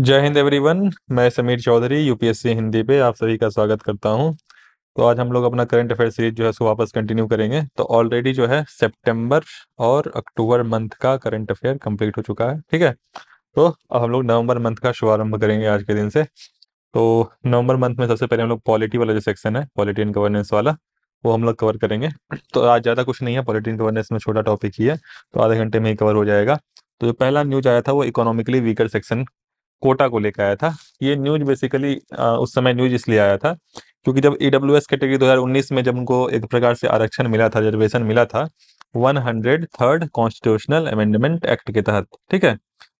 जय हिंद एवरीवन मैं समीर चौधरी यूपीएससी हिंदी पे आप सभी का स्वागत करता हूं तो आज हम लोग अपना करंट अफेयर सीरीज जो है उसको वापस कंटिन्यू करेंगे तो ऑलरेडी जो है सितंबर और अक्टूबर मंथ का करंट अफेयर कंप्लीट हो चुका है ठीक है तो अब हम लोग नवंबर मंथ का शुभारंभ करेंगे आज के दिन से तो नवंबर मंथ में सबसे पहले हम लोग पॉलिटी वाला जो सेक्शन है पॉलिटी एंड गवर्नेंस वाला वो हम लोग कवर करेंगे तो आज ज़्यादा कुछ नहीं है पॉलिटी एंड गवर्नेंस में छोटा टॉपिक ही है तो आधे घंटे में ही कवर हो जाएगा तो जो पहला न्यूज आया था वो इकोनॉमिकली वीकर सेक्शन कोटा को लेकर आया था ये न्यूज बेसिकली उस समय न्यूज इसलिए आया था क्योंकि जब ई डब्ल्यू एस कैटेगरी उन्नीस में जब उनको एक प्रकार से आरक्षण मिला था रिजर्वेशन मिला था one hundred third constitutional amendment act के तहत ठीक है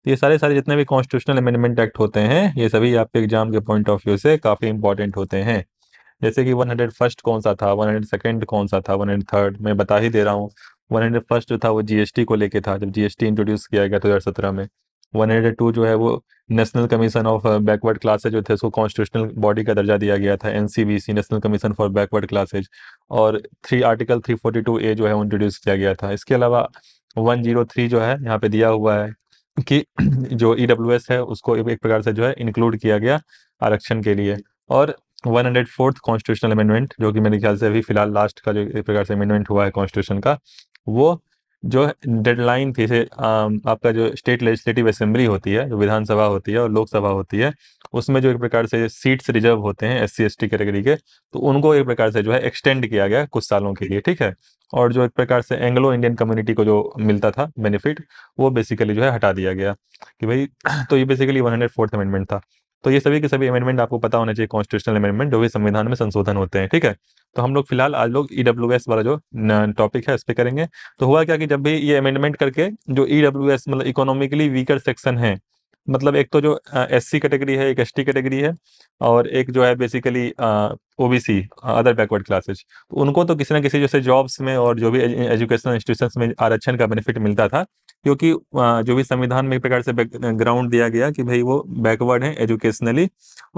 ये सारे सारे जितने भी कॉन्स्टिट्यूशनल अमेंडमेंट एक्ट होते हैं ये सभी आपके एग्जाम के पॉइंट ऑफ व्यू से काफ़ी इंपॉर्टेंट होते हैं जैसे कि वन हंड्रेड फर्स्ट कौन सा था वन हंड्रेड सेकेंड कौन सा था वन हंड्रेड थर्ड मैं बता ही दे रहा हूँ वन हंड्रेड फर्स्ट जो था वो जीएसटी को लेके था जब जीएसटी इंट्रोड्यूस किया गया दो हज़ार सत्रह में टू जो है वो national commission of backward classes जो थे उसको कॉन्स्टिट्यूशनल बॉडी का दर्जा दिया गया था C national commission for backward classes और three article three forty two A जो है इंट्रोड्यूस किया गया था इसके अलावा वन जीरो थ्री जो है यहाँ पे दिया हुआ है कि जो ई डब्ल्यू एस है उसको एक प्रकार से जो है इंक्लूड किया गया आरक्षण के लिए और one hundred fourth constitutional amendment जो कि मेरे ख्याल से अभी फिलहाल लास्ट का जो एक प्रकार से अमेंडमेंट हुआ है कॉन्स्टिट्यूशन का वो जो डेडलाइन थी से आपका जो स्टेट लेजिस्लेटिव असेंबली होती है जो विधानसभा होती है और लोकसभा होती है उसमें जो एक प्रकार से सीट्स रिजर्व होते हैं S C S T category के तो उनको एक प्रकार से जो है एक्सटेंड किया गया कुछ सालों के लिए ठीक है और जो एक प्रकार से एंग्लो इंडियन कम्युनिटी को जो मिलता था बेनिफिट वो बेसिकली जो है हटा दिया गया कि भाई तो ये basically one hundred fourth amendment था तो ये सभी के सभी अमेंडमेंट आपको पता होना चाहिए कॉन्स्टिट्यूशनल अमेंडमेंट जो भी संविधान में संशोधन होते हैं ठीक है तो हम लोग फिलहाल आज लोग ई e वाला जो टॉपिक है इस पर करेंगे तो हुआ क्या कि जब भी ये अमेंडमेंट करके जो ई e मतलब इकोनॉमिकली वीकर सेक्शन है मतलब एक तो जो एस सी कैटेगरी है एक एस टी कैटेगरी है और एक जो है basically O B C other backward classes उनको तो किसी ना किसी जैसे जॉब्स में और जो भी एजुकेशनल इंस्टीट्यूशन में आरक्षण का बेनिफिट मिलता था क्योंकि जो भी संविधान में एक प्रकार से ग्राउंड दिया गया कि भाई वो बैकवर्ड है एजुकेशनली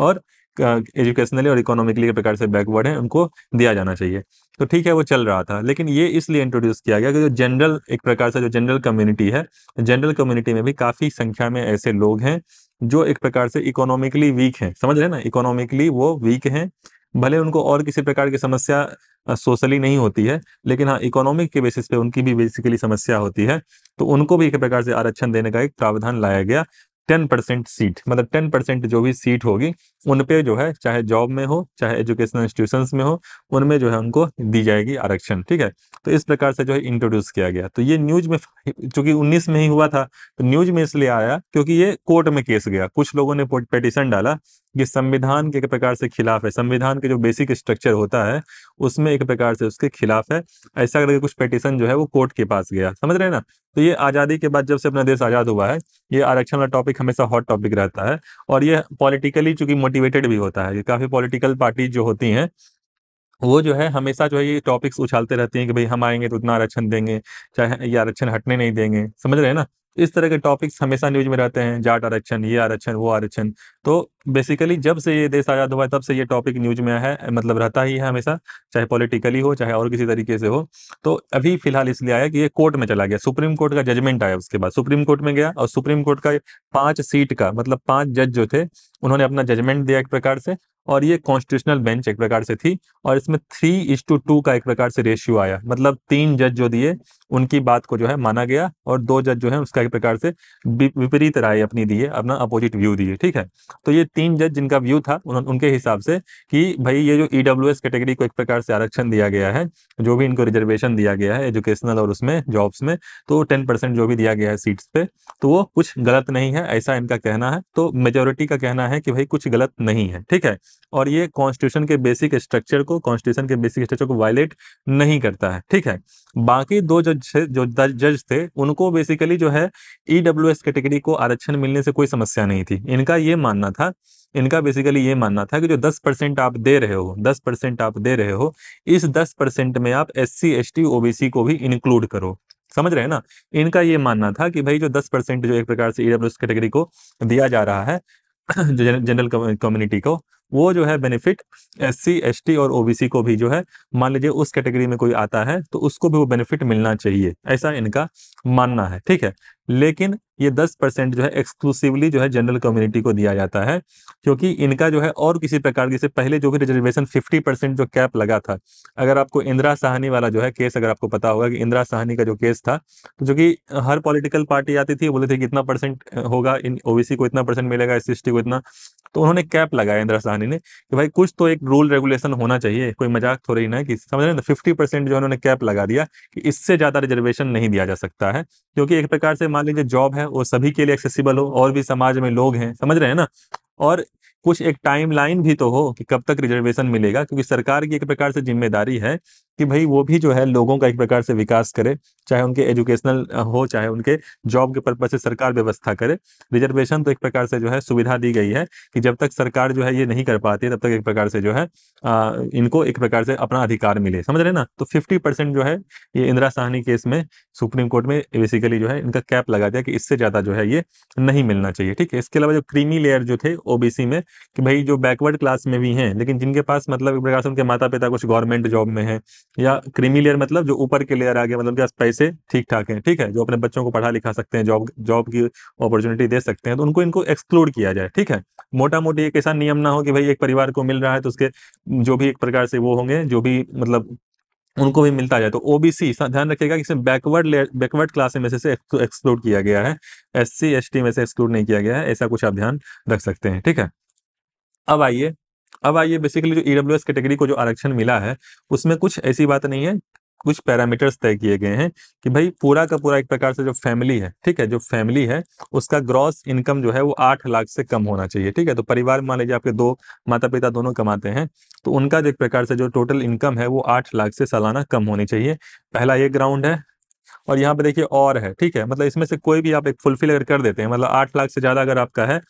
और एजुकेशनली और इकोनॉमिकली प्रकार से बैकवर्ड है उनको दिया जाना चाहिए तो ठीक है वो चल रहा था लेकिन ये इसलिए इंट्रोड्यूस किया गया कि जो जनरल एक प्रकार से जो जनरल कम्युनिटी है जनरल कम्युनिटी में भी काफ़ी संख्या में ऐसे लोग हैं जो एक प्रकार से इकोनॉमिकली वीक हैं समझ रहे ना इकोनॉमिकली वो वीक हैं भले उनको और किसी प्रकार की समस्या सोशली नहीं होती है लेकिन हाँ इकोनॉमिक के बेसिस पे उनकी भी बेसिकली समस्या होती है तो उनको भी एक प्रकार से आरक्षण देने का एक प्रावधान लाया गया टेन परसेंट सीट मतलब टेन परसेंट जो भी सीट होगी उन पे जो है चाहे जॉब में हो चाहे एजुकेशनल इंस्टीट्यूशन में हो उनमें जो है उनको दी जाएगी आरक्षण ठीक है तो इस प्रकार से जो है इंट्रोड्यूस किया गया तो ये न्यूज में चूंकि 19 में ही हुआ था तो न्यूज में इसलिए आया क्योंकि ये कोर्ट में केस गया कुछ लोगों ने पेटिशन डाला ये संविधान के एक प्रकार से खिलाफ है संविधान के जो बेसिक स्ट्रक्चर होता है उसमें एक प्रकार से उसके खिलाफ है ऐसा करके कुछ पिटिशन जो है वो कोर्ट के पास गया समझ रहे हैं ना तो ये आज़ादी के बाद जब से अपना देश आज़ाद हुआ है ये आरक्षण वाला टॉपिक हमेशा हॉट टॉपिक रहता है और ये पॉलिटिकली चूंकि मोटिवेटेड भी होता है ये काफ़ी पॉलिटिकल पार्टी जो होती हैं वो जो है हमेशा जो है ये टॉपिक्स उछालते रहते हैं कि भाई हम आएंगे तो उतना आरक्षण देंगे चाहे ये आरक्षण हटने नहीं देंगे समझ रहे हैं ना इस तरह के टॉपिक्स हमेशा न्यूज में रहते हैं जाट आरक्षण ये आरक्षण वो आरक्षण तो बेसिकली जब से ये देश आज़ाद हुआ है तब से ये टॉपिक न्यूज में है मतलब रहता ही है हमेशा चाहे पॉलिटिकली हो चाहे और किसी तरीके से हो तो अभी फिलहाल इसलिए आया कि ये कोर्ट में चला गया सुप्रीम कोर्ट का जजमेंट आया उसके बाद सुप्रीम कोर्ट में गया और सुप्रीम कोर्ट का पांच सीट का मतलब पांच जज जो थे उन्होंने अपना जजमेंट दिया एक प्रकार से और ये कॉन्स्टिट्यूशनल बेंच एक प्रकार से थी और इसमें थ्री इज टू टू का एक प्रकार से रेशियो आया मतलब तीन जज जो दिए उनकी बात को जो है माना गया और दो जज जो है उसका एक प्रकार से विपरीत राय अपनी दिए अपना अपोजिट व्यू दिए ठीक है तो ये तीन जज जिनका व्यू था उन, उनके हिसाब से कि भाई ये जो ईडब्ल्यू e कैटेगरी को एक प्रकार से आरक्षण दिया गया है जो भी इनको रिजर्वेशन दिया गया है एजुकेशनल और उसमें जॉब्स में तो टेन परसेंट जो भी दिया गया है सीट्स पे तो वो कुछ गलत नहीं है ऐसा इनका कहना है तो मेजोरिटी का कहना है कि भाई कुछ गलत नहीं है ठीक है और ये कॉन्स्टिट्यूशन के बेसिक स्ट्रक्चर को कॉन्स्टिट्यूशन के बेसिक स्ट्रक्चर को वायलेट नहीं करता है ठीक है बाकी दो जज जो जज थे उनको बेसिकली जो है ई डब्ल्यू एस कैटेगरी को आरक्षण मिलने से कोई समस्या नहीं थी इनका ये मानना था इनका बेसिकली ये मानना था कि जो 10 परसेंट आप दे रहे हो 10 परसेंट आप दे रहे हो इस 10 परसेंट में आप S C S T OBC को भी इंक्लूड करो समझ रहे हैं ना इनका ये मानना था कि भाई जो 10 परसेंट जो एक प्रकार से ई डब्ल्यू एस कैटेगरी को दिया जा रहा है जनरल कम्युनिटी को वो जो है benefit S C S T और ओबीसी को भी जो है मान लीजिए उस कैटेगरी में कोई आता है तो उसको भी वो बेनिफिट मिलना चाहिए ऐसा इनका मानना है ठीक है लेकिन ये 10 परसेंट जो है एक्सक्लूसिवली जो है जनरल कम्युनिटी को दिया जाता है क्योंकि इनका जो है और किसी प्रकार की से पहले जो भी रिजर्वेशन 50 परसेंट जो कैप लगा था अगर आपको इंदिरा साहनी वाला जो है केस अगर आपको पता होगा कि इंदिरा साहनी का जो केस था तो जो कि हर पॉलिटिकल पार्टी आती थी बोले थे कि इतना परसेंट होगा इन ओबीसी को इतना परसेंट मिलेगा एस को इतना तो उन्होंने कैप लगाया इंदिरा साहनी ने कि भाई कुछ तो एक रूल रेगुलेशन होना चाहिए कोई मजाक थोड़ी ना कि समझ रहे ना फिफ्टी परसेंट जो उन्होंने कैप लगा दिया कि इससे ज़्यादा रिजर्वेशन नहीं दिया जा सकता है क्योंकि एक प्रकार से मान लीजिए जॉब है वो सभी के लिए एक्सेसिबल हो और भी समाज में लोग हैं समझ रहे हैं ना और कुछ एक टाइम लाइन भी तो हो कि कब तक रिजर्वेशन मिलेगा क्योंकि सरकार की एक प्रकार से जिम्मेदारी है कि भाई वो भी जो है लोगों का एक प्रकार से विकास करे चाहे उनके एजुकेशनल हो चाहे उनके जॉब के पर्पज से सरकार व्यवस्था करे रिजर्वेशन तो एक प्रकार से जो है सुविधा दी गई है कि जब तक सरकार जो है ये नहीं कर पाती तब तक एक प्रकार से जो है आ, इनको एक प्रकार से अपना अधिकार मिले समझ रहे ना तो फिफ्टी परसेंट जो है ये इंदिरा साहनी केस में सुप्रीम कोर्ट में बेसिकली जो है इनका कैप लगा दिया कि इससे ज़्यादा जो है ये नहीं मिलना चाहिए ठीक है इसके अलावा जो क्रीमी लेयर जो थे ओबीसी में कि भाई जो बैकवर्ड क्लास में भी हैं लेकिन जिनके पास मतलब एक प्रकार से उनके माता पिता कुछ गवर्नमेंट जॉब में है या क्रीमी लेयर मतलब जो ऊपर के लेयर आ गया मतलब क्या पैसे ठीक ठाक हैं ठीक है जो अपने बच्चों को पढ़ा लिखा सकते हैं जॉब जॉब की अपॉर्चुनिटी दे सकते हैं तो उनको इनको एक्सक्लूड किया जाए ठीक है मोटा मोटी एक ऐसा नियम ना हो कि भाई एक परिवार को मिल रहा है तो उसके जो भी एक प्रकार से वो होंगे जो भी मतलब उनको भी मिलता जाए तो ओबीसी ध्यान रखिएगा कि इसमें बैकवर्ड बैकवर्ड क्लास में से एक्सक्लूड किया गया है एस सी में से एक्सक्लूड नहीं किया गया है ऐसा कुछ आप ध्यान रख सकते हैं ठीक है अब आइए अब आइए बेसिकली जो ई e कैटेगरी को जो आरक्षण मिला है उसमें कुछ ऐसी बात नहीं है कुछ पैरामीटर्स तय किए गए हैं कि भाई पूरा का पूरा एक प्रकार से जो फैमिली है ठीक है जो फैमिली है उसका ग्रॉस इनकम जो है वो आठ लाख से कम होना चाहिए ठीक है तो परिवार मान लीजिए आपके दो माता पिता दोनों कमाते हैं तो उनका जो एक प्रकार से जो टोटल इनकम है वो आठ लाख से सालाना कम होनी चाहिए पहला ये ग्राउंड है और यहाँ पे देखिए और है ठीक है मतलब इसमें से कोई भी आप एक फुलफिल अगर कर देते हैं मतलब आठ लाख से ज़्यादा अगर आपका है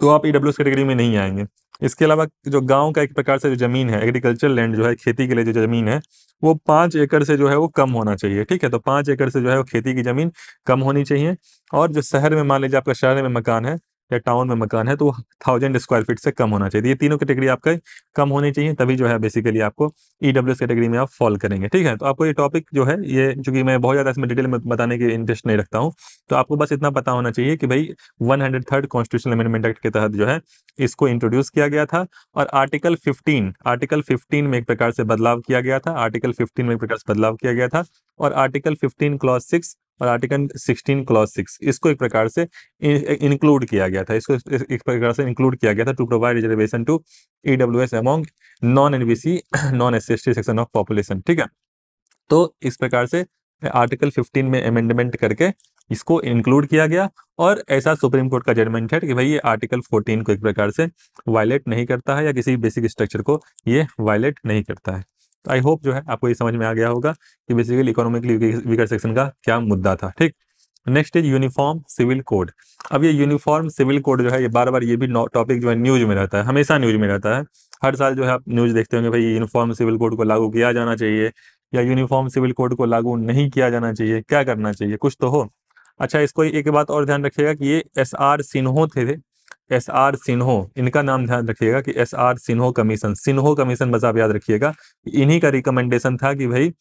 तो आप ई e कैटेगरी में नहीं आएंगे इसके अलावा जो गांव का एक प्रकार से जो जमीन है एग्रीकल्चर लैंड जो है खेती के लिए जो जमीन है वो पाँच एकड़ से जो है वो कम होना चाहिए ठीक है तो पाँच एकड़ से जो है वो खेती की जमीन कम होनी चाहिए और जो शहर में मान लीजिए आपका शहर में मकान है या टाउन में मकान है तो थाउजेंड स्क्वायर फीट से कम होना चाहिए ये तीनों कैटेगरी आपका कम होनी चाहिए तभी जो है बेसिकली आपको ई e कैटेगरी में आप फॉल करेंगे ठीक है तो आपको ये टॉपिक जो है ये चूंकि मैं बहुत ज़्यादा इसमें डिटेल में बताने की इंटरेस्ट नहीं रखता हूँ तो आपको बस इतना पता होना चाहिए कि भाई one hundred third constitution amendment act के तहत जो है इसको इंट्रोड्यूस किया गया था और आर्टिकल फिफ्टीन आर्टिकल फिफ्टीन में एक प्रकार से बदलाव किया गया था आर्टिकल फिफ्टीन में एक प्रकार से बदलाव किया गया था और आर्टिकल फिफ्टीन क्लॉज सिक्स और आर्टिकल सिक्सटीन क्लॉज सिक्स इसको एक प्रकार से इंक्लूड किया गया था इसको एक प्रकार से इंक्लूड किया गया था to provide reservation to E W S among non N B C non S S T section of population ठीक है तो इस प्रकार से आर्टिकल 15 में अमेंडमेंट करके इसको इंक्लूड किया गया और ऐसा सुप्रीम कोर्ट का जजमेंट है कि भाई ये आर्टिकल 14 को एक प्रकार से वायलेट नहीं करता है या किसी बेसिक स्ट्रक्चर को ये वायलेट नहीं करता है तो आई होप जो है आपको ये समझ में आ गया होगा कि बेसिकली इकोनॉमिकली वीकर सेक्शन का क्या मुद्दा था ठीक next is uniform civil code अब ये यूनिफॉर्म सिविल कोड जो है ये बार बार ये भी टॉपिक जो है न्यूज में रहता है हमेशा न्यूज में रहता है हर साल जो है आप न्यूज देखते होंगे भाई यूनिफॉर्म सिविल कोड को लागू किया जाना चाहिए या यूनिफॉर्म सिविल कोड को लागू नहीं किया जाना चाहिए क्या करना चाहिए कुछ तो हो अच्छा इसको एक बात और ध्यान रखिएगा कि ये एस आर सिन्हो थे, थे एस आर सिन्हो इनका नाम ध्यान रखिएगा कि S R Sinho commission Sinho commission बस आप याद रखिएगा इन्हीं का रिकमेंडेशन था कि भाई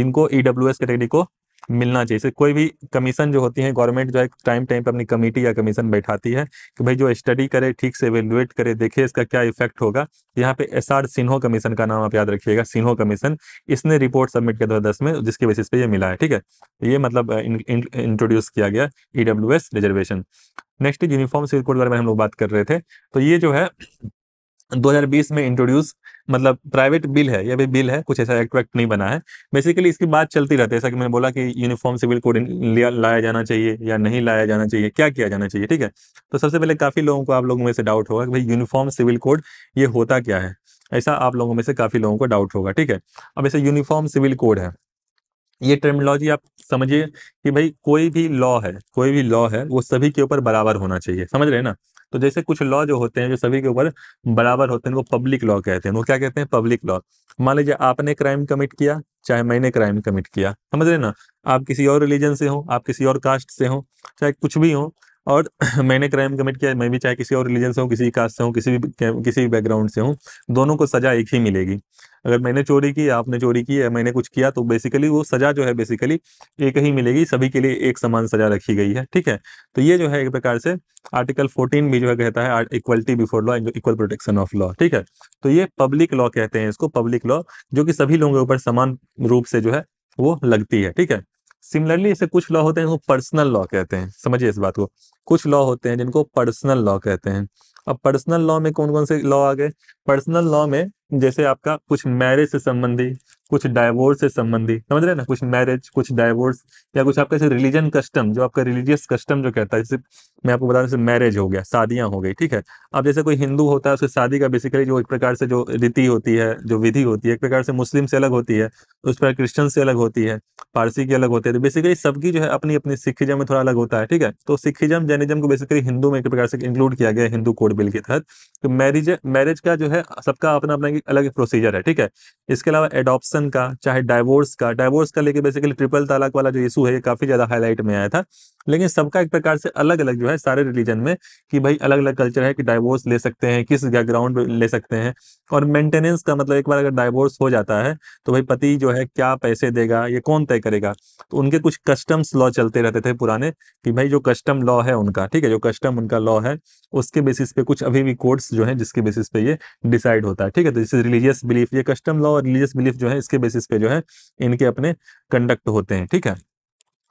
इनको ईडब्ल्यू एस कैटेगरी को मिलना चाहिए कोई भी कमीशन जो होती है गवर्नमेंट जो है टाइम टाइम पर अपनी कमेटी या कमीशन बैठाती है कि भाई जो स्टडी करे ठीक से एवेलुएट करे देखे इसका क्या इफेक्ट होगा यहाँ पे एस आर सिन्हो कमीशन का नाम आप याद रखिएगा सिन्हो कमीशन इसने रिपोर्ट सबमिट किया दो में जिसके बेसिस पे ये मिला है ठीक है ये मतलब इंट्रोड्यूस किया गया EW reservation next uniform civil code के बारे में हम लोग बात कर रहे थे तो ये जो है 2020 में इंट्रोड्यूस मतलब प्राइवेट बिल है यह भी बिल है कुछ ऐसा एक्ट वैक्ट नहीं बना है बेसिकली इसकी बात चलती रहती है जैसा कि मैंने बोला कि यूनिफॉर्म सिविल कोड लाया जाना चाहिए या नहीं लाया जाना चाहिए क्या किया जाना चाहिए ठीक है तो सबसे पहले काफ़ी लोगों को आप लोगों में से डाउट होगा कि भाई यूनिफॉर्म सिविल कोड ये होता क्या है ऐसा आप लोगों में से काफ़ी लोगों को डाउट होगा ठीक है अब ऐसे यूनिफॉर्म सिविल कोड है ये टर्मिनोलॉजी आप समझिए कि भाई कोई भी लॉ है कोई भी लॉ है वो सभी के ऊपर बराबर होना चाहिए समझ रहे हैं ना तो जैसे कुछ लॉ जो होते हैं जो सभी के ऊपर बराबर होते हैं वो पब्लिक लॉ कहते हैं वो क्या कहते हैं पब्लिक लॉ मान लीजिए आपने क्राइम कमिट किया चाहे मैंने क्राइम कमिट किया समझ रहे ना आप किसी और रिलीजन से हो आप किसी और कास्ट से हो चाहे कुछ भी हो और मैंने क्राइम कमिट किया मैं भी चाहे किसी और रिलीजन से हूँ किसी कास्ट से हूँ किसी भी किसी भी बैकग्राउंड से हूँ दोनों को सज़ा एक ही मिलेगी अगर मैंने चोरी की आपने चोरी की या मैंने कुछ किया तो बेसिकली वो सज़ा जो है बेसिकली एक ही मिलेगी सभी के लिए एक समान सज़ा रखी गई है ठीक है तो ये जो है एक प्रकार से आर्टिकल 14 भी जो है कहता है equality before law and equal protection of law ठीक है तो ये पब्लिक लॉ कहते हैं इसको पब्लिक लॉ जो कि सभी लोगों के ऊपर समान रूप से जो है वो लगती है ठीक है सिमिलरली ऐसे कुछ लॉ होते हैं जिनको पर्सनल लॉ कहते हैं समझिए इस बात को कुछ लॉ होते हैं जिनको पर्सनल लॉ कहते हैं अब पर्सनल लॉ में कौन कौन से लॉ आ गए पर्सनल लॉ में जैसे आपका कुछ मैरिज से संबंधी कुछ डायवोर्स से संबंधी समझ रहे हैं ना कुछ मैरिज कुछ डायवोर्स या कुछ आपका जैसे रिलीजन कस्टम जो आपका रिलीजियस कस्टम जो कहता है जैसे मैं आपको बता रहा हूँ मैरिज हो गया शादियां हो गई ठीक है अब जैसे कोई हिंदू होता है उसकी शादी का बेसिकली जो एक प्रकार से जो रीति होती है जो विधि होती है एक प्रकार से मुस्लिम से अलग होती है उस प्रकार क्रिश्चन से अलग होती है पारसी की अलग होती है तो बेसिकली सबकी जो है अपनी अपनी सिखिज्म में थोड़ा अलग होता है ठीक है तो सिखिज्म जैनिज्म को बेसिकली हिंदू में एक प्रकार से इंक्लूड किया गया हिंदू कोड बिल के तहत तो मैरिज मैरिज का जो है सबका अपना अपना अलग प्रोसीजर है ठीक है इसके अलावा एडोप्शन सेक्शन का चाहे डाइवोर्स का डाइवोर्स का लेके बेसिकली ट्रिपल तलाक वाला जो इशू है ये काफी ज्यादा हाईलाइट में आया था लेकिन सबका एक प्रकार से अलग अलग जो है सारे रिलीजन में कि भाई अलग अलग कल्चर है कि डाइवोर्स ले सकते हैं किस बैकग्राउंड पे ले सकते हैं और मेंटेनेंस का मतलब एक बार अगर डाइवोर्स हो जाता है तो भाई पति जो है क्या पैसे देगा ये कौन तय करेगा तो उनके कुछ कस्टम्स लॉ चलते रहते थे पुराने कि भाई जो कस्टम लॉ है उनका ठीक है जो कस्टम उनका लॉ है उसके बेसिस पे कुछ अभी भी कोर्ट्स जो है जिसके बेसिस पे ये डिसाइड होता है ठीक है तो जैसे रिलीजियस बिलीफ ये कस्टम लॉ और रिलीजियस बिलीफ जो है इसके बेसिस पे जो है इनके अपने कंडक्ट होते हैं ठीक है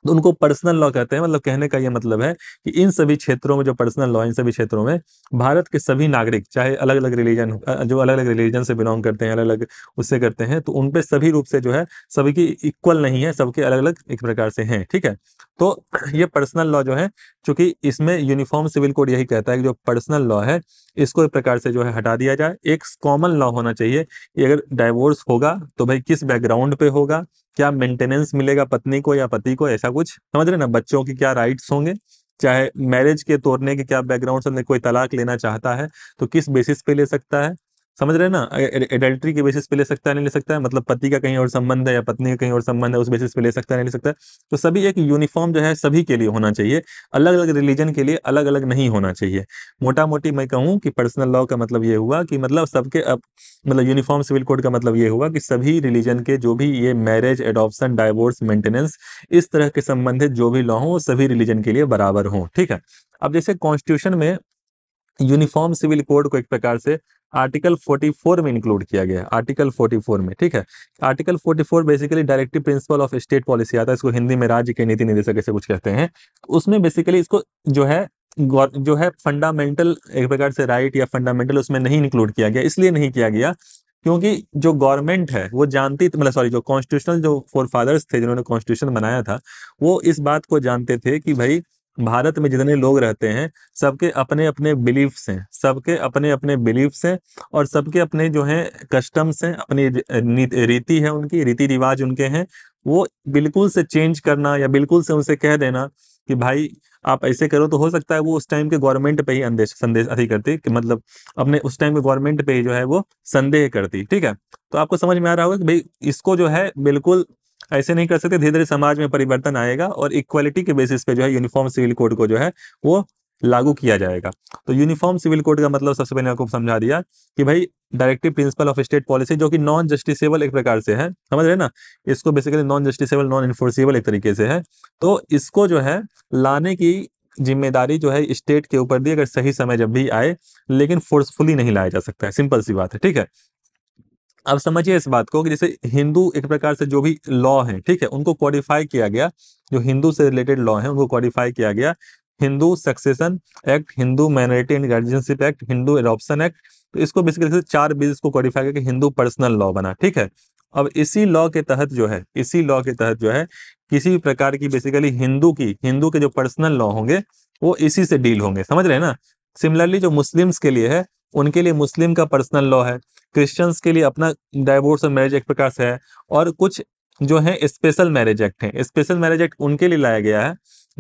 तो उनको पर्सनल लॉ कहते हैं मतलब कहने का यह मतलब है कि इन सभी क्षेत्रों में जो पर्सनल लॉ इन सभी क्षेत्रों में भारत के सभी नागरिक चाहे अलग अलग रिलीजन जो अलग अलग रिलीजन से बिलोंग करते हैं अलग अलग उससे करते हैं तो उनपे सभी रूप से जो है सभी की इक्वल नहीं है सबके अलग अलग एक प्रकार से है ठीक है तो ये पर्सनल लॉ जो है चूंकि इसमें यूनिफॉर्म सिविल कोड यही कहता है कि जो पर्सनल लॉ है इसको एक प्रकार से जो है हटा दिया जाए एक कॉमन लॉ होना चाहिए कि अगर डाइवोर्स होगा तो भाई किस बैकग्राउंड पे होगा क्या मेंटेनेंस मिलेगा पत्नी को या पति को ऐसा कुछ समझ रहे ना बच्चों की क्या राइट्स होंगे चाहे मैरिज के तोड़ने के क्या बैकग्राउंड से कोई तलाक लेना चाहता है तो किस बेसिस पे ले सकता है समझ रहे हैं ना एडल्ट्री के बेसिस पे ले सकता है नहीं ले सकता है मतलब पति का कहीं और संबंध है या पत्नी का कहीं और संबंध है उस बेसिस पे ले सकता है नहीं ले सकता है तो सभी एक यूनिफॉर्म जो है सभी के लिए होना चाहिए अलग अलग रिलीजन के लिए अलग अलग नहीं होना चाहिए मोटा मोटी मैं कहूँ कि पर्सनल लॉ का मतलब ये हुआ कि मतलब सबके अब मतलब यूनिफॉर्म सिविल कोड का मतलब ये हुआ कि सभी रिलीजन के जो भी ये मैरिज एडॉप्शन डाइवोर्स मेंटेनेंस इस तरह के संबंधित जो भी लॉ हों सभी रिलीजन के लिए बराबर हों ठीक है अब जैसे कॉन्स्टिट्यूशन में यूनिफॉर्म सिविल कोड को एक प्रकार से आर्टिकल 44 में इंक्लूड किया गया आर्टिकल 44 में ठीक है article 44 basically directive principle of state policy आता है इसको हिंदी में राज्य के नीति निदेशक ऐसे कुछ कहते हैं उसमें बेसिकली इसको जो है जो है फंडामेंटल एक प्रकार से राइट या फंडामेंटल उसमें नहीं इंक्लूड किया गया इसलिए नहीं किया गया क्योंकि जो गवर्नमेंट है वो जानती मतलब सॉरी जो कॉन्स्टिट्यूशनल जो फोर फादर्स थे जिन्होंने कॉन्स्टिट्यूशन बनाया था वो इस बात को जानते थे कि भाई भारत में जितने लोग रहते हैं सबके अपने अपने बिलीफ्स हैं सबके अपने अपने बिलीफ्स हैं और सबके अपने जो हैं कस्टम्स हैं अपनी रीति है उनकी रीति रिवाज उनके हैं वो बिल्कुल से चेंज करना या बिल्कुल से उनसे कह देना कि भाई आप ऐसे करो तो हो सकता है वो उस टाइम के गवर्नमेंट पे ही अंदेश संदेश अधिक करती कि मतलब अपने उस टाइम के गवर्नमेंट पे ही जो है वो संदेह करती ठीक है तो आपको समझ में आ रहा होगा कि भाई इसको जो है बिल्कुल ऐसे नहीं कर सकते धीरे धीरे समाज में परिवर्तन आएगा और इक्वालिटी के बेसिस पे जो है यूनिफॉर्म सिविल कोड को जो है वो लागू किया जाएगा तो यूनिफॉर्म सिविल कोड का मतलब सबसे पहले आपको समझा दिया कि भाई directive principle of state policy जो कि नॉन जस्टिसेबल एक प्रकार से है समझ रहे ना इसको basically non justiciable non enforceable एक तरीके से है तो इसको जो है लाने की जिम्मेदारी जो है स्टेट के ऊपर दी अगर सही समय जब भी आए लेकिन फोर्सफुली नहीं लाया जा सकता है सिंपल सी बात है ठीक है अब समझिए इस बात को कि जैसे हिंदू एक प्रकार से जो भी लॉ है ठीक है उनको क्वालिफाई किया गया जो हिंदू से रिलेटेड लॉ है उनको क्वालिफाई किया गया Hindu succession act Hindu minority and guardianship act Hindu adoption act तो इसको बेसिकली चार बिल्स को क्वालिफाई करके हिंदू पर्सनल लॉ बना ठीक है अब इसी लॉ के तहत जो है इसी लॉ के तहत जो है किसी भी प्रकार की बेसिकली हिंदू की हिंदू के जो पर्सनल लॉ होंगे वो इसी से डील होंगे समझ रहे हैं ना सिमिलरली जो मुस्लिम्स के लिए है उनके लिए मुस्लिम का पर्सनल लॉ है क्रिश्चियंस के लिए अपना डाइवोर्स और मैरिज एक प्रकार से है और कुछ जो है स्पेशल मैरिज एक्ट है स्पेशल मैरिज एक्ट उनके लिए लाया गया है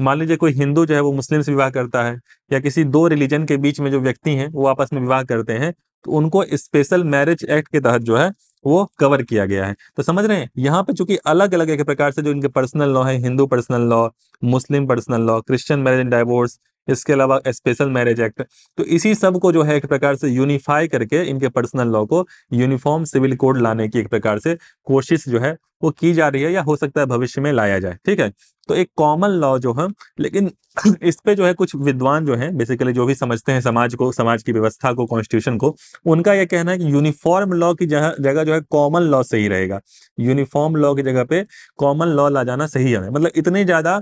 मान लीजिए कोई हिंदू जो है वो मुस्लिम से विवाह करता है या किसी दो रिलीजन के बीच में जो व्यक्ति हैं वो आपस में विवाह करते हैं तो उनको स्पेशल मैरिज एक्ट के तहत जो है वो कवर किया गया है तो समझ रहे हैं यहाँ पे चूंकि अलग अलग एक प्रकार से जो इनके पर्सनल लॉ है Hindu personal law Muslim personal law Christian marriage and divorce इसके अलावा स्पेशल मैरिज एक्ट तो इसी सब को जो है एक प्रकार से यूनिफाई करके इनके पर्सनल लॉ को यूनिफॉर्म सिविल कोड लाने की एक प्रकार से कोशिश जो है वो की जा रही है या हो सकता है भविष्य में लाया जाए ठीक है तो एक कॉमन लॉ जो है लेकिन इस पे जो है कुछ विद्वान जो है बेसिकली जो भी समझते हैं समाज को समाज की व्यवस्था को कॉन्स्टिट्यूशन को उनका यह कहना है कि यूनिफॉर्म लॉ की जगह जो है कॉमन लॉ सही रहेगा यूनिफॉर्म लॉ की जगह पे कॉमन लॉ ला जाना सही है मतलब इतने ज्यादा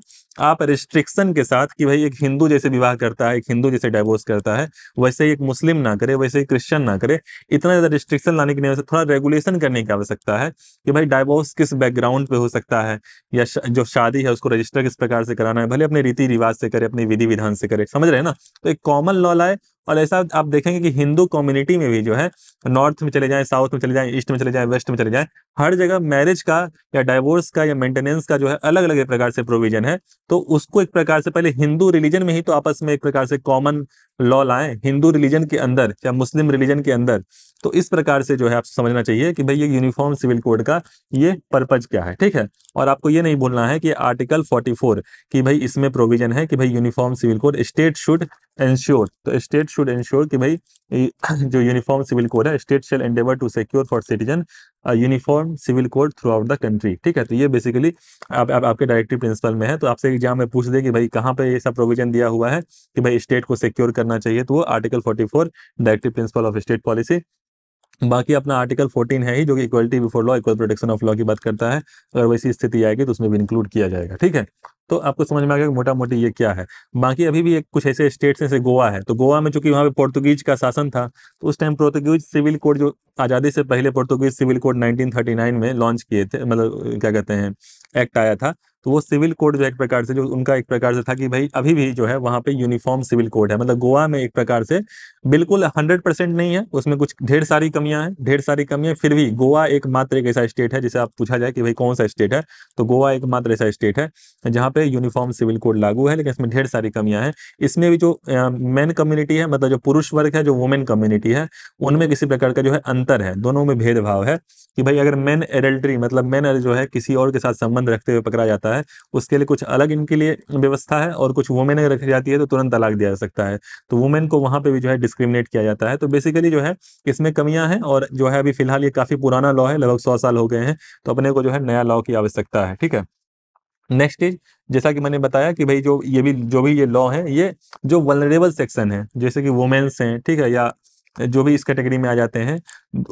आप रिस्ट्रिक्शन के साथ कि भाई एक हिंदू जैसे विवाह करता है एक हिंदू जैसे डाइवोर्स करता है वैसे ही एक मुस्लिम ना करे वैसे ही क्रिश्चियन ना करे इतना ज्यादा रिस्ट्रिक्शन लाने की नहीं थोड़ा रेगुलेशन करने की आवश्यकता है कि भाई डाइवोर्स किस बैकग्राउंड पे हो सकता है या जो शादी है उसको रजिस्टर किस प्रकार से कराना है भले अपने रीति रिवाज से करे अपनी विधि विधान से करे समझ रहे हैं ना तो एक कॉमन लॉ लाए और ऐसा आप देखेंगे कि हिंदू कम्युनिटी में भी जो है नॉर्थ में चले जाएं साउथ में चले जाएं ईस्ट में चले जाएं वेस्ट में चले जाएं हर जगह मैरिज का या डाइवोर्स का या मेंटेनेंस का जो है अलग अलग प्रकार से प्रोविजन है तो उसको एक प्रकार से पहले हिंदू रिलीजन में ही तो आपस में एक प्रकार से कॉमन लॉ लाएं हिंदू रिलीजन के अंदर या मुस्लिम रिलीजन के अंदर तो इस प्रकार से जो है आपको समझना चाहिए कि भाई ये यूनिफॉर्म सिविल कोड का ये पर्पज क्या है ठीक है और आपको ये नहीं भूलना है कि आर्टिकल फोर्टी कि भाई इसमें प्रोविजन है कि भाई uniform civil code state should ensure तो स्टेट शुड इंश्योर कि भाई जो यूनिफॉर्म सिविल कोड है state shall endeavour to secure for citizen uniform civil code throughout the country ठीक है तो ये बेसिकली आप, आप आपके डायरेक्टिव प्रिंसिपल में है तो आपसे एग्जाम में पूछ दे कि भाई कहाँ पे ऐसा प्रोविजन दिया हुआ है कि भाई स्टेट को सिक्योर करना चाहिए तो वो article forty four directive principle of state policy बाकी अपना आर्टिकल 14 है ही जो कि equality before law equal protection of law की बात करता है अगर वैसी स्थिति आएगी तो उसमें भी इंक्लूड किया जाएगा ठीक है तो आपको समझ में आ गया मोटा मोटी ये क्या है बाकी अभी भी एक कुछ ऐसे स्टेट्स हैं जैसे गोवा है तो गोवा में चूंकि वहाँ पे पोर्तुगीज का शासन था तो उस टाइम पोर्तुगीज सिविल कोड जो आज़ादी से पहले पोर्तुगीज सिविल कोड 1939 में लॉन्च किए थे मतलब क्या कहते हैं एक्ट आया था तो वो सिविल कोड जो एक प्रकार से जो उनका एक प्रकार से था कि भाई अभी भी जो है वहाँ पे यूनिफॉर्म सिविल कोड है मतलब गोवा में एक प्रकार से बिल्कुल हंड्रेड परसेंट नहीं है उसमें कुछ ढेर सारी कमियां हैं ढेर सारी कमियां फिर भी गोवा एक मात्र एक ऐसा स्टेट है जिसे आप पूछा जाए कि भाई कौन सा स्टेट है तो गोवा एक मात्र ऐसा स्टेट है जहाँ पे यूनिफॉर्म सिविल कोड लागू है लेकिन इसमें ढेर सारी कमियां हैं इसमें भी जो मेन कम्युनिटी है मतलब जो पुरुष वर्ग है जो वुमेन कम्युनिटी है उनमें किसी प्रकार का जो है अंतर है दोनों में भेदभाव है कि भाई अगर मेन एडल्ट्री मतलब मेन जो है किसी और के साथ संबंध संबंध रखते हुए पकड़ा जाता है उसके लिए कुछ अलग इनके लिए व्यवस्था है और कुछ वुमेन अगर रखी जाती है तो तुरंत तलाक दिया जा सकता है तो वुमेन को वहाँ पर भी जो है डिस्क्रिमिनेट किया जाता है तो बेसिकली जो है इसमें कमियाँ हैं और जो है अभी फिलहाल ये काफ़ी पुराना लॉ है लगभग सौ साल हो गए हैं तो अपने को जो है नया लॉ की आवश्यकता है ठीक है नेक्स्ट इज जैसा कि मैंने बताया कि भाई जो ये भी जो भी ये लॉ है ये जो वनरेबल सेक्शन है जैसे कि वुमेन्स हैं ठीक है या जो भी इस कैटेगरी में आ जाते हैं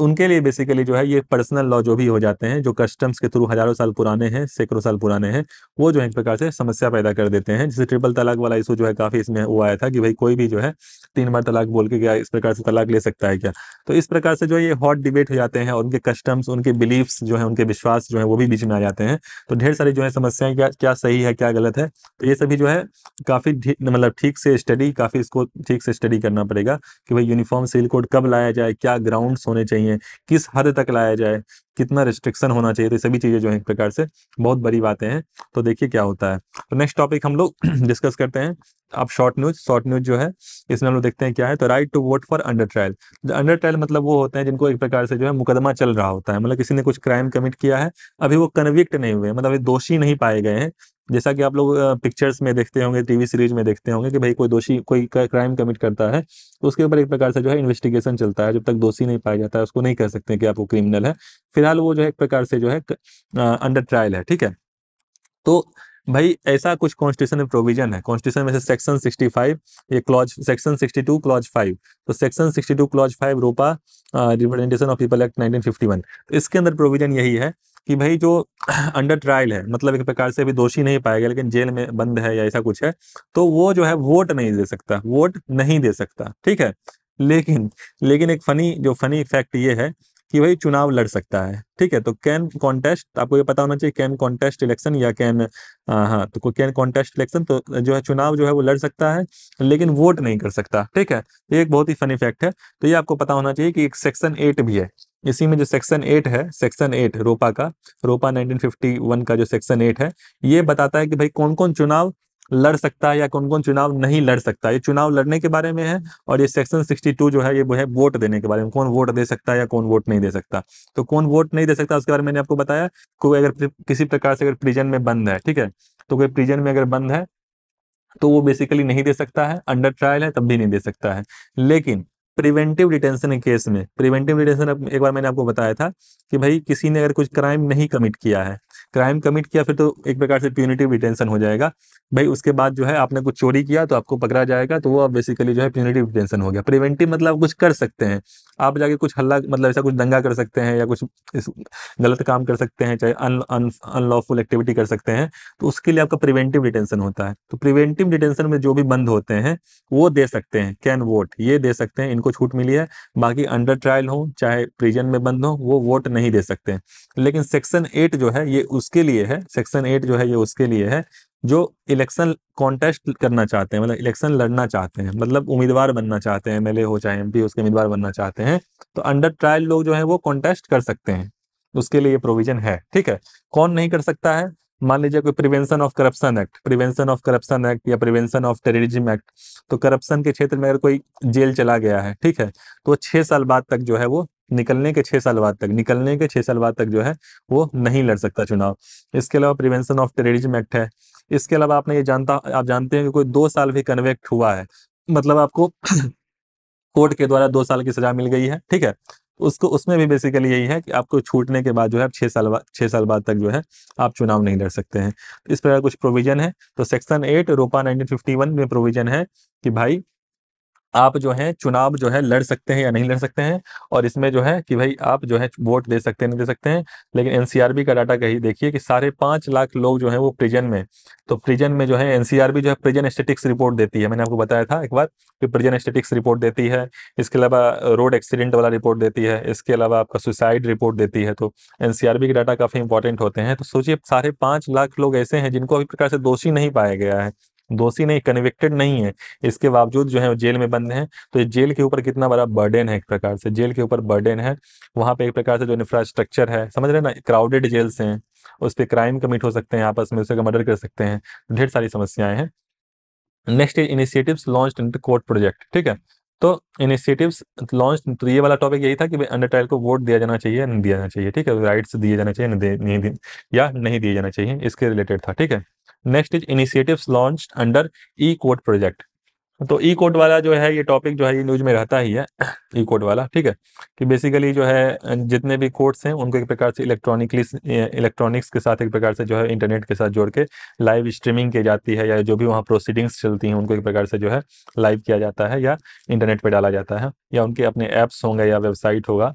उनके लिए बेसिकली जो है ये पर्सनल लॉ जो भी हो जाते हैं जो कस्टम्स के थ्रू हजारों साल पुराने हैं सैकड़ों साल पुराने हैं वो जो है एक प्रकार से समस्या पैदा कर देते हैं जैसे ट्रिपल तलाक वाला इशू जो है काफी इसमें वो आया था कि भाई कोई भी जो है तीन बार तलाक बोल के क्या इस प्रकार से तलाक ले सकता है क्या तो इस प्रकार से जो ये हॉट डिबेट हो जाते हैं और उनके कस्टम्स उनके बिलीफ्स जो है उनके विश्वास जो है वो भी बीच में आ जाते हैं तो ढेर सारी जो है समस्याएं क्या क्या सही है क्या गलत है तो ये सभी जो है काफी मतलब ठीक से स्टडी काफी इसको ठीक से स्टडी करना पड़ेगा कि भाई यूनिफॉर्म सिल्क कोड कब लाया जाए क्या ग्राउंड्स होने चाहिए किस हद तक लाया जाए कितना रिस्ट्रिक्शन होना चाहिए तो सभी चीज़ें जो है एक प्रकार से बहुत बड़ी बातें हैं तो देखिए क्या होता है तो नेक्स्ट टॉपिक हम लोग डिस्कस करते हैं आप शॉर्ट न्यूज शॉर्ट न्यूज जो है इसमें हम लोग देखते हैं क्या है तो right to vote for under trial under trial मतलब वो होते हैं जिनको एक प्रकार से जो है मुकदमा चल रहा होता है मतलब किसी ने कुछ क्राइम कमिट किया है अभी वो कन्विक्ट नहीं हुए मतलब दोषी नहीं पाए गए हैं जैसा कि आप लोग पिक्चर्स में देखते होंगे टीवी सीरीज में देखते होंगे कि भाई कोई दोषी कोई क्राइम कमिट करता है तो उसके ऊपर एक प्रकार से जो है इन्वेस्टिगेशन चलता है जब तक दोषी नहीं पाया जाता है उसको नहीं कह सकते कि आप वो क्रिमिनल है फिलहाल वो जो है एक प्रकार से जो है अंडर ट्रायल है ठीक है तो भाई ऐसा कुछ कॉन्स्टिट्यूशन में प्रोविजन है कॉन्स्टिट्यूशन में से सेक्शन 65 ये क्लॉज सेक्शन 62 क्लॉज 5 तो सेक्शन 62 क्लॉज 5 रोपा रिप्रेजेंटेशन ऑफ पीपल एक्ट 1951 तो इसके अंदर प्रोविजन यही है कि भाई जो अंडर ट्रायल है मतलब एक प्रकार से अभी दोषी नहीं पाया गया लेकिन जेल में बंद है या ऐसा कुछ है तो वो जो है वोट नहीं दे सकता वोट नहीं दे सकता ठीक है लेकिन लेकिन एक फनी जो फनी फैक्ट ये है कि भाई चुनाव लड़ सकता है ठीक है तो कैन कॉन्टेस्ट आपको ये पता होना चाहिए कैन कॉन्टेस्ट इलेक्शन या कैन हाँ तो कैन कॉन्टेस्ट इलेक्शन तो जो है चुनाव जो है वो लड़ सकता है लेकिन वोट नहीं कर सकता ठीक है तो ये एक बहुत ही फनी फैक्ट है तो ये आपको पता होना चाहिए कि एक सेक्शन एट भी है इसी में जो सेक्शन एट है सेक्शन एट रोपा का रोपा 1951 का जो सेक्शन एट है ये बताता है कि भाई कौन कौन चुनाव लड़ सकता है या कौन कौन चुनाव नहीं लड़ सकता ये चुनाव लड़ने के बारे में है और ये सेक्शन 62 जो है ये वो है वोट देने के बारे में कौन वोट दे सकता है या कौन वोट नहीं दे सकता तो कौन वोट नहीं दे सकता उसके बारे में मैंने आपको बताया कोई अगर किसी प्रकार से अगर प्रिजन में बंद है ठीक है तो कोई प्रिजन में अगर बंद है तो वो बेसिकली नहीं दे सकता है अंडर ट्रायल है तब भी नहीं दे सकता है लेकिन प्रिवेंटिव डिटेंशन केस में प्रिवेंटिव डिटेंशन एक बार मैंने आपको बताया था कि भाई किसी ने अगर कुछ क्राइम नहीं कमिट किया है क्राइम कमिट किया फिर तो एक प्रकार से प्यूनिटिव डिटेंशन हो जाएगा भाई उसके बाद जो है आपने कुछ चोरी किया तो आपको पकड़ा जाएगा तो वो अब बेसिकली जो है प्यूनिटिव डिटेंशन हो गया प्रिवेंटिव मतलब कुछ कर सकते हैं आप जाके कुछ हल्ला मतलब ऐसा कुछ दंगा कर सकते हैं या कुछ गलत काम कर सकते हैं चाहे अनलॉफुल एक्टिविटी कर सकते हैं तो उसके लिए आपका प्रिवेंटिव डिटेंशन होता है तो प्रिवेंटिव डिटेंशन में जो भी बंद होते हैं वो दे सकते हैं कैन वोट ये दे सकते हैं इनको छूट मिली है बाकी अंडर ट्रायल हो चाहे प्रिजन में बंद हो वो वोट नहीं दे सकते लेकिन सेक्शन एट जो है ये उस उसके लिए है सेक्शन एट जो है ये उसके लिए है जो इलेक्शन कॉन्टेस्ट करना चाहते हैं मतलब इलेक्शन लड़ना चाहते हैं मतलब उम्मीदवार बनना चाहते हैं एम हो चाहे एम उसके उम्मीदवार बनना चाहते हैं तो अंडर ट्रायल लोग जो है वो कॉन्टेस्ट कर सकते हैं उसके लिए ये प्रोविजन है ठीक है कौन नहीं कर सकता है मान लीजिए कोई prevention of corruption act prevention of corruption act या प्रिवेंशन ऑफ टेररिज्म एक्ट तो करप्शन के क्षेत्र में अगर कोई जेल चला गया है ठीक है तो छह साल बाद तक जो है वो निकलने के छह साल बाद तक निकलने के छह साल बाद तक जो है वो नहीं लड़ सकता चुनाव इसके अलावा प्रिवेंशन ऑफ टेररिज्म एक्ट है इसके अलावा आपने ये जानता आप जानते हैं कि कोई दो साल भी कन्वेक्ट हुआ है मतलब आपको कोर्ट के द्वारा दो साल की सजा मिल गई है ठीक है उसको उसमें भी बेसिकली यही है कि आपको छूटने के बाद जो है छह साल बाद छः साल बाद तक जो है आप चुनाव नहीं लड़ सकते हैं इस प्रकार कुछ प्रोविजन है तो सेक्शन एट रोपा 1951 में प्रोविजन है कि भाई आप जो है चुनाव जो है लड़ सकते हैं या नहीं लड़ सकते हैं और इसमें जो है कि भाई आप जो है वोट दे सकते हैं नहीं दे सकते हैं लेकिन एनसीआरबी का डाटा कही देखिए कि साढ़े पांच लाख लोग जो है वो प्रिजन में तो प्रिजन में जो है एनसीआरबी जो है प्रिजन स्टेटिक्स रिपोर्ट देती है मैंने आपको बताया था एक बार कि प्रिजन स्टेटिक्स रिपोर्ट देती है इसके अलावा रोड एक्सीडेंट वाला रिपोर्ट देती है इसके अलावा आपका सुसाइड रिपोर्ट देती है तो एनसीआरबी के डाटा काफी इंपॉर्टेंट होते हैं तो सोचिए साढ़े लाख लोग ऐसे हैं जिनको अभी प्रकार से दोषी नहीं पाया गया है दोषी नहीं कन्विक्टेड नहीं है इसके बावजूद जो है जेल में बंद हैं तो जेल के ऊपर कितना बड़ा बर्डन है एक प्रकार से जेल के ऊपर बर्डन है वहाँ पे एक प्रकार से जो इंफ्रास्ट्रक्चर है समझ रहे हैं ना क्राउडेड जेल्स हैं उस पर क्राइम कमिट हो सकते हैं आपस में उसे मर्डर कर सकते हैं ढेर सारी समस्याएं हैं next initiative launch in court project ठीक है तो इनिशिएटिव लॉन्च तो ये वाला टॉपिक यही था कि अंडर ट्रायल को वोट दिया जाना चाहिए नहीं दिया जाना चाहिए ठीक है राइट्स दिए जाना चाहिए नहीं या नहीं दिए जाना चाहिए इसके रिलेटेड था ठीक है next is initiative launch under E court project तो ई कोर्ट वाला जो है ये टॉपिक जो है ये न्यूज में रहता ही है ई कोड वाला ठीक है कि बेसिकली जो है जितने भी कोर्ट्स हैं उनको एक प्रकार से इलेक्ट्रॉनिकली इलेक्ट्रॉनिक्स के साथ एक प्रकार से जो है इंटरनेट के साथ जोड़ के लाइव स्ट्रीमिंग की जाती है या जो भी वहाँ प्रोसीडिंग्स चलती हैं उनको एक प्रकार से जो है लाइव किया जाता है या इंटरनेट पर डाला जाता है या उनके अपने ऐप्स होंगे या वेबसाइट होगा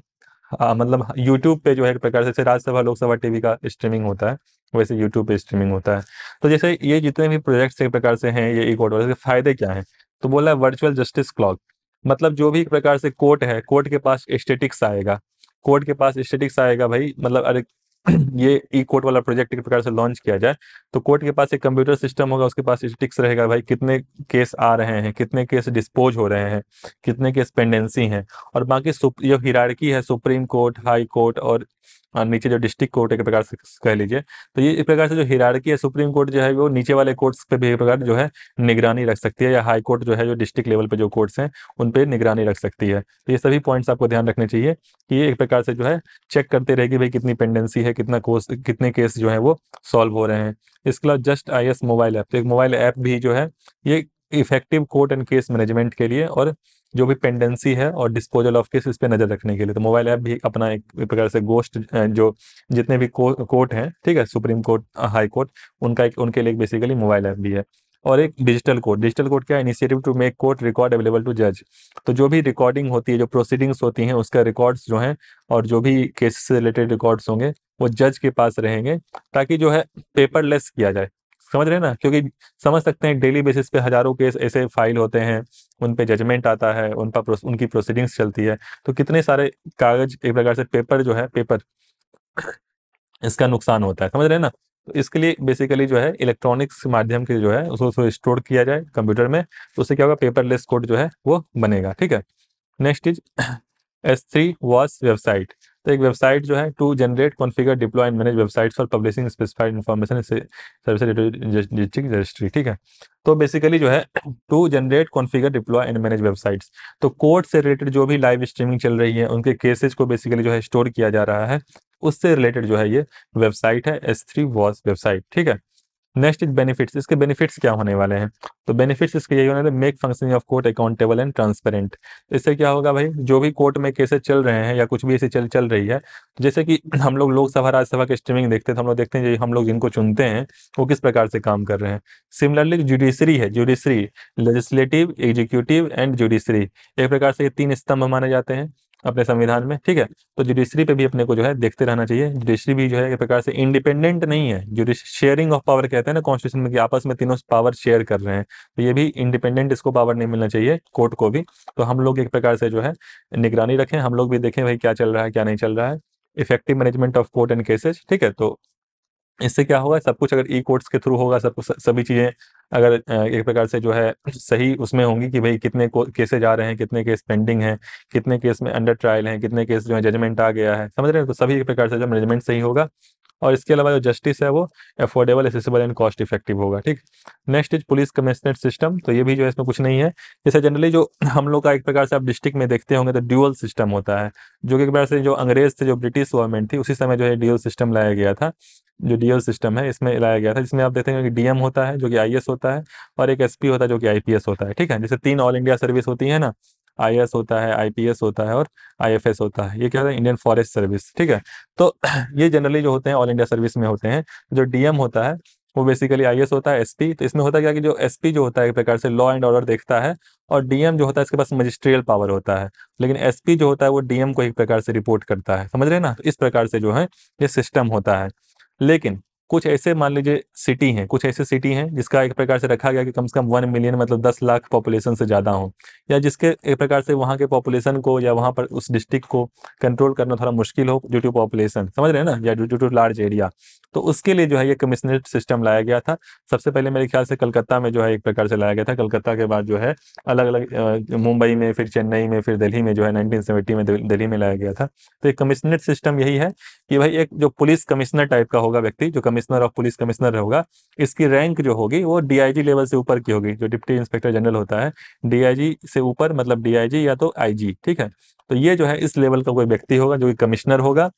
आ, हाँ, मतलब यूट्यूब पे जो है एक प्रकार से राज्यसभा लोकसभा टीवी का स्ट्रीमिंग होता है वैसे यूट्यूब पे स्ट्रीमिंग होता है तो जैसे ये जितने भी प्रोजेक्ट्स एक प्रकार से हैं ये ई कोर्ट वाले फायदे क्या हैं तो बोला वर्चुअल जस्टिस क्लॉक मतलब जो भी एक प्रकार से कोर्ट है कोर्ट के पास स्टेटिक्स आएगा कोर्ट के पास स्टेटिक्स आएगा भाई मतलब अरे ये ई कोर्ट वाला प्रोजेक्ट एक प्रकार से लॉन्च किया जाए तो कोर्ट के पास एक कंप्यूटर सिस्टम होगा उसके पास स्टिक्स रहेगा भाई कितने केस आ रहे हैं कितने केस डिस्पोज हो रहे हैं कितने केस पेंडेंसी हैं और बाकी जो हिरारकी है सुप्रीम कोर्ट हाई कोर्ट और और नीचे जो डिस्ट्रिक्ट कोर्ट एक प्रकार से कह लीजिए तो ये एक प्रकार से जो हिरारकी है सुप्रीम कोर्ट जो है वो नीचे वाले कोर्ट्स पे भी एक प्रकार जो है निगरानी रख सकती है या हाई कोर्ट जो है जो डिस्ट्रिक्ट लेवल पे जो कोर्ट्स हैं उन पे निगरानी रख सकती है तो ये सभी पॉइंट्स आपको ध्यान रखने चाहिए कि ये एक प्रकार से जो है चेक करते रहेगी भाई कितनी पेंडेंसी है कितना कोर्स कितने केस जो है वो सॉल्व हो रहे हैं इसके अलावा जस्ट आई मोबाइल ऐप तो एक मोबाइल ऐप भी जो है ये effective court and case management के लिए और जो भी पेंडेंसी है और डिस्पोजल ऑफ केस इस पर नज़र रखने के लिए तो मोबाइल ऐप भी अपना एक प्रकार से गोस्ट जो जितने भी कोर्ट हैं ठीक है सुप्रीम कोर्ट हाई कोर्ट उनका एक उनके लिए बेसिकली मोबाइल ऐप भी है और एक डिजिटल कोर्ट डिजिटल कोर्ट क्या initiative to make court record available to जज तो जो भी रिकॉर्डिंग होती है जो प्रोसीडिंग्स होती हैं उसका रिकॉर्ड्स जो हैं और जो भी केसेस से रिलेटेड रिकॉर्ड्स होंगे वो जज के पास रहेंगे ताकि जो है पेपरलेस किया जाए समझ रहे हैं ना क्योंकि समझ सकते हैं डेली बेसिस पे हजारों केस ऐसे फाइल होते हैं उन पे जजमेंट आता है उन पर उनकी प्रोसीडिंग्स चलती है तो कितने सारे कागज एक प्रकार से पेपर जो है पेपर इसका नुकसान होता है समझ रहे हैं ना तो इसके लिए बेसिकली जो है इलेक्ट्रॉनिक्स माध्यम के जो है उसको थोड़ा स्टोर किया जाए कंप्यूटर में तो उससे क्या होगा पेपरलेस कोड जो है वो बनेगा ठीक है next is S three WaaS website तो एक वेबसाइट जो है to generate configure deploy and manage websites for publishing specified information service registry ठीक है तो बेसिकली जो है to generate configure deploy and manage websites तो कोर्ट से रिलेटेड जो भी लाइव स्ट्रीमिंग चल रही है उनके केसेज को बेसिकली जो है स्टोर किया जा रहा है उससे रिलेटेड जो है ये वेबसाइट है एस थ्री वॉस वेबसाइट ठीक है नेक्स्ट इज बेनिफिट्स इसके बेनिफिट्स क्या होने वाले हैं तो बेनिफिट्स इसके यही होने make functioning of court accountable and transparent इससे क्या होगा भाई जो भी कोर्ट में केसेस चल रहे हैं या कुछ भी ऐसी चल चल रही है जैसे कि हम लोग लोकसभा राज्यसभा के स्ट्रीमिंग देखते हैं तो हम लोग देखते हैं हम लोग जिनको चुनते हैं वो किस प्रकार से काम कर रहे हैं सिमिलरली जुडिशरी है judiciary legislative executive and judiciary एक प्रकार से ये तीन स्तंभ माने जाते हैं अपने संविधान में ठीक है तो जुडिशरी पे भी अपने को जो है देखते रहना चाहिए जुडिशरी भी जो है एक प्रकार से इंडिपेंडेंट नहीं है जुडिश शेयरिंग ऑफ पावर कहते हैं ना कॉन्स्टिट्यूशन में कि आपस में तीनों पावर शेयर कर रहे हैं तो ये भी इंडिपेंडेंट इसको पावर नहीं मिलना चाहिए कोर्ट को भी तो हम लोग एक प्रकार से जो है निगरानी रखें हम लोग भी देखें भाई क्या चल रहा है क्या नहीं चल रहा है effective management of court and cases ठीक है तो इससे क्या होगा सब कुछ अगर ई कोर्ट्स के थ्रू होगा सब कुछ सभी चीज़ें अगर एक प्रकार से जो है सही उसमें होंगी कि भाई कितने केसेज आ रहे हैं कितने केस पेंडिंग हैं कितने केस में अंडर ट्रायल हैं कितने केस जो है जजमेंट आ गया है समझ रहे हैं तो सभी एक प्रकार से जो मैनेजमेंट सही होगा और इसके अलावा जो जस्टिस है वो affordable accessible and cost effective होगा ठीक next is police commissionerate system तो ये भी जो है इसमें कुछ नहीं है जैसे जनरली जो हम लोग का एक प्रकार से आप डिस्ट्रिक्ट में देखते होंगे तो ड्यूअल सिस्टम होता है जो कि एक प्रकार से जो अंग्रेज थे जो ब्रिटिश गवर्नमेंट थी उसी समय जो है ड्यूअल सिस्टम लाया गया था जो डीएल सिस्टम है इसमें लाया गया था जिसमें आप देखते हैं कि डीएम होता है जो कि आईएएस होता है और एक एसपी होता है जो कि आईपीएस होता है ठीक है जैसे तीन ऑल इंडिया सर्विस होती है ना आई होता है आई होता है और आई होता है ये क्या होता है इंडियन फॉरेस्ट सर्विस ठीक है तो ये जनरली जो होते हैं ऑल इंडिया सर्विस में होते हैं जो डीएम होता है वो बेसिकली आई होता है एसपी तो इसमें होता क्या कि जो एसपी जो होता है एक प्रकार से लॉ एंड ऑर्डर देखता है और डीएम जो होता है इसके पास मजिस्ट्रियल पावर होता है लेकिन एसपी जो होता है वो डीएम को एक प्रकार से रिपोर्ट करता है समझ रहे ना तो इस प्रकार से जो है ये सिस्टम होता है लेकिन कुछ ऐसे मान लीजिए सिटी हैं कुछ ऐसे सिटी हैं जिसका एक प्रकार से रखा गया कि कम से कम वन मिलियन मतलब दस लाख पॉपुलेशन से ज़्यादा हो या जिसके एक प्रकार से वहाँ के पॉपुलेशन को या वहाँ पर उस डिस्ट्रिक्ट को कंट्रोल करना थोड़ा मुश्किल हो ड्यू टू पॉपुलेशन समझ रहे हैं ना या ड्यू टू लार्ज एरिया तो उसके लिए जो है ये कमिश्नरेट सिस्टम लाया गया था सबसे पहले मेरे ख्याल से कलकत्ता में जो है एक प्रकार से लाया गया था कलकत्ता के बाद जो है अलग अलग मुंबई में फिर चेन्नई में फिर दिल्ली में जो है नाइनटीन में दिल्ली में लाया गया था तो एक कमिश्नरेट सिस्टम यही है कि भाई एक जो पुलिस कमिश्नर टाइप का होगा व्यक्ति जो कमिश्नर ऑफ पुलिस कमिश्नर होगा इसकी रैंक जो होगी वो डीआईजी लेवल से ऊपर की होगी जो डिप्टी इंस्पेक्टर जनरल होता है डीआईजी से ऊपर मतलब डीआईजी या तो आईजी ठीक है तो ये जो है इस लेवल का कोई व्यक्ति होगा जो कि कमिश्नर होगा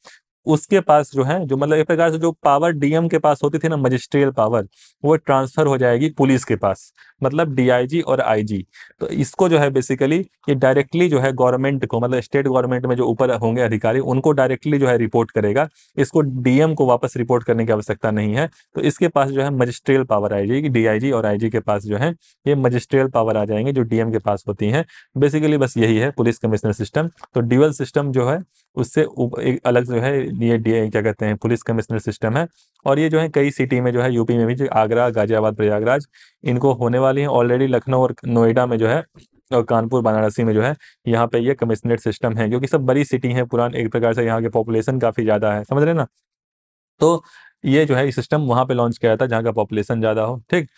उसके पास जो है जो मतलब एक प्रकार से जो पावर डीएम के पास होती थी ना मजिस्ट्रियल पावर वो ट्रांसफर हो जाएगी पुलिस के पास मतलब डीआईजी और आईजी तो इसको जो है बेसिकली ये डायरेक्टली जो है गवर्नमेंट को मतलब स्टेट गवर्नमेंट में जो ऊपर होंगे अधिकारी उनको डायरेक्टली जो है रिपोर्ट करेगा इसको डीएम को वापस रिपोर्ट करने की आवश्यकता नहीं है तो इसके पास जो है मजिस्ट्रियल पावर आ जाएगी डीआईजी और आईजी के पास जो है ये मजिस्ट्रियल पावर आ जाएंगे जो डीएम के पास होती है बेसिकली बस यही है पुलिस कमिश्नर सिस्टम तो ड्यूअल सिस्टम जो है उससे एक अलग जो है लिए क्या कहते हैं पुलिस कमिश्नर सिस्टम है और ये जो है कई सिटी में जो है यूपी में भी जो आगरा गाजियाबाद प्रयागराज इनको होने वाली है ऑलरेडी लखनऊ और नोएडा में जो है और कानपुर बनारसी में जो है यहाँ पे ये कमिश्नरेट सिस्टम है क्योंकि सब बड़ी सिटी है पुरान एक प्रकार से यहाँ के पॉपुलेशन काफ़ी ज़्यादा है समझ रहे ना तो ये जो है सिस्टम वहाँ पे लॉन्च किया था जहाँ का पॉपुलेशन ज़्यादा हो ठीक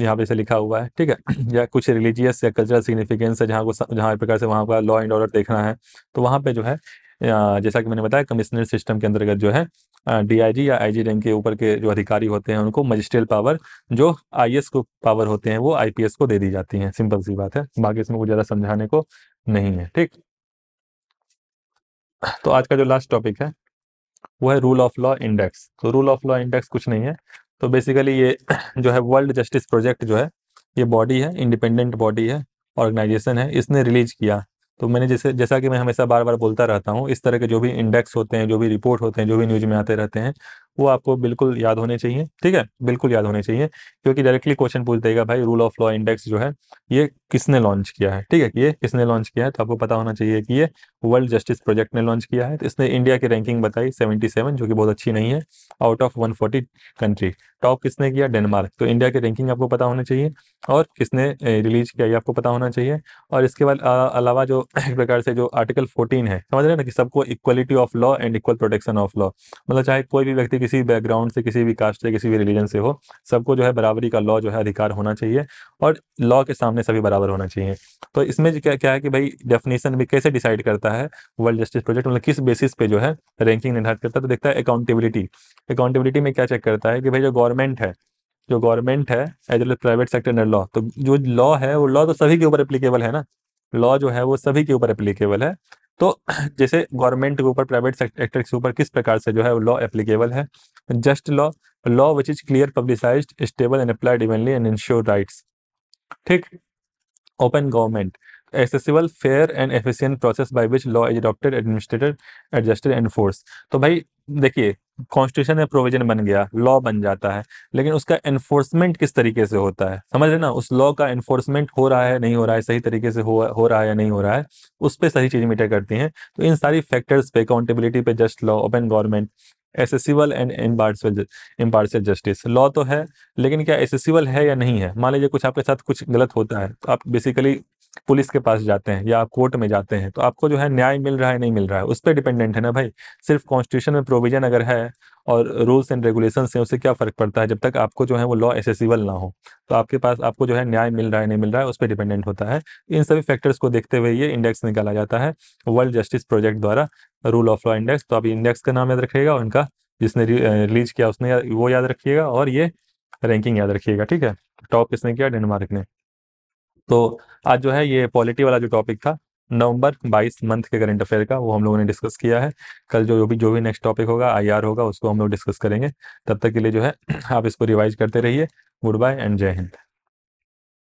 यहाँ पे इसे लिखा हुआ है ठीक है या कुछ रिलीजियस या कल्चरल सिग्निफिकेंस है जहाँ को जहाँ प्रकार से वहाँ का लॉ एंड ऑर्डर देखना है तो वहाँ पे जो है जैसा कि मैंने बताया कमिश्नर सिस्टम के अंतर्गत जो है डीआईजी या आईजी रैंक के ऊपर के जो अधिकारी होते हैं उनको मजिस्ट्रियल पावर जो आईएएस को पावर होते हैं वो आईपीएस को दे दी जाती है सिंपल सी बात है बाकी इसमें कुछ ज़्यादा समझाने को नहीं है ठीक तो आज का जो लास्ट टॉपिक है वो है rule of law index rule of of law इंडेक्स कुछ नहीं है तो बेसिकली ये जो है वर्ल्ड जस्टिस प्रोजेक्ट जो है ये बॉडी है इंडिपेंडेंट बॉडी है ऑर्गेनाइजेशन है इसने रिलीज किया तो मैंने जैसे जैसा कि मैं हमेशा बार बार बोलता रहता हूँ इस तरह के जो भी इंडेक्स होते हैं जो भी रिपोर्ट होते हैं जो भी न्यूज़ में आते रहते हैं वो आपको बिल्कुल याद होने चाहिए ठीक है बिल्कुल याद होने चाहिए क्योंकि डायरेक्टली क्वेश्चन पूछ देगा भाई रूल ऑफ लॉ इंडेक्स जो है ये किसने लॉन्च किया है ठीक है ये किसने लॉन्च किया है तो आपको पता होना चाहिए कि ये वर्ल्ड जस्टिस प्रोजेक्ट ने लॉन्च किया है तो इसने इंडिया की रैंकिंग बताई सेवेंटी जो कि बहुत अच्छी नहीं है out of one country top किसने किया डेनमार्क तो इंडिया की रैंकिंग आपको पता होना चाहिए और किसने रिलीज किया ये आपको पता होना चाहिए और इसके बाद अलावा जो एक प्रकार से जो आर्टिकल फोर्टीन है समझ रहे ना कि सबको equality of law and equal protection of law मतलब चाहे कोई भी व्यक्ति किसी भी बैकग्राउंड से किसी भी कास्ट से किसी भी रिलीजन से हो सबको जो है बराबरी का लॉ जो है अधिकार होना चाहिए और लॉ के सामने सभी बराबर होना चाहिए तो इसमें क्या क्या है कि भाई डेफिनेशन भी कैसे डिसाइड करता है वर्ल्ड जस्टिस प्रोजेक्ट मतलब किस बेसिस पे जो है रैंकिंग निर्धारित करता है तो देखता है अकाउंटेबिलिटी अकाउंटेबिलिटी में क्या चेक करता है कि भाई जो गवर्नमेंट है जो गवर्नमेंट है as well as private sector ने लॉ तो जो लॉ है वो लॉ तो सभी के ऊपर एप्लीकेबल है ना लॉ जो है वो सभी के ऊपर एप्लीकेबल है तो जैसे गवर्नमेंट के ऊपर प्राइवेट सेक्टर के ऊपर किस प्रकार से जो है लॉ एप्लीकेबल है just law law which is clear publicise stable and applied evenly and ensure rights ठीक open government accessible fair and efficient process by which law is adopted administered adjusted and force तो भाई देखिए constitution में provision बन गया law बन जाता है लेकिन उसका एनफोर्समेंट किस तरीके से होता है समझ रहे ना उस लॉ का एनफोर्समेंट हो रहा है नहीं हो रहा है सही तरीके से हो हो रहा है या नहीं हो रहा है उस पर सही चीज़ मीटर करती हैं तो इन सारी फैक्टर्स पे अकाउंटेबिलिटी पे just law open government accessible and impartial impartial justice law तो है लेकिन क्या एसेसिबल है या नहीं है मान लीजिए कुछ आपके साथ कुछ गलत होता है तो आप बेसिकली पुलिस के पास जाते हैं या आप कोर्ट में जाते हैं तो आपको जो है न्याय मिल रहा है नहीं मिल रहा है उस पर डिपेंडेंट है ना भाई सिर्फ कॉन्स्टिट्यूशन में प्रोविजन अगर है और रूल्स एंड रेगुलेशन है उसे क्या फर्क पड़ता है जब तक आपको जो है वो लॉ एसेसिबल ना हो तो आपके पास आपको जो है न्याय मिल रहा है नहीं मिल रहा है उस पर डिपेंडेंट होता है इन सभी फैक्टर्स को देखते हुए ये इंडेक्स निकाला जाता है वर्ल्ड जस्टिस प्रोजेक्ट द्वारा रूल ऑफ लॉ इंडेक्स तो आप इंडेक्स का नाम याद रखिएगा और इनका जिसने रिलीज किया उसने वो याद रखिएगा और ये रैंकिंग याद रखिएगा ठीक है टॉप किसने किया डेनमार्क ने तो आज जो है ये पॉलिटी वाला जो टॉपिक था नवंबर 22 मंथ के करंट अफेयर का वो हम लोगों ने डिस्कस किया है कल जो भी जो भी नेक्स्ट टॉपिक होगा आईआर होगा उसको हम लोग डिस्कस करेंगे तब तक के लिए जो है आप इसको रिवाइज करते रहिए गुड बाय एंड जय हिंद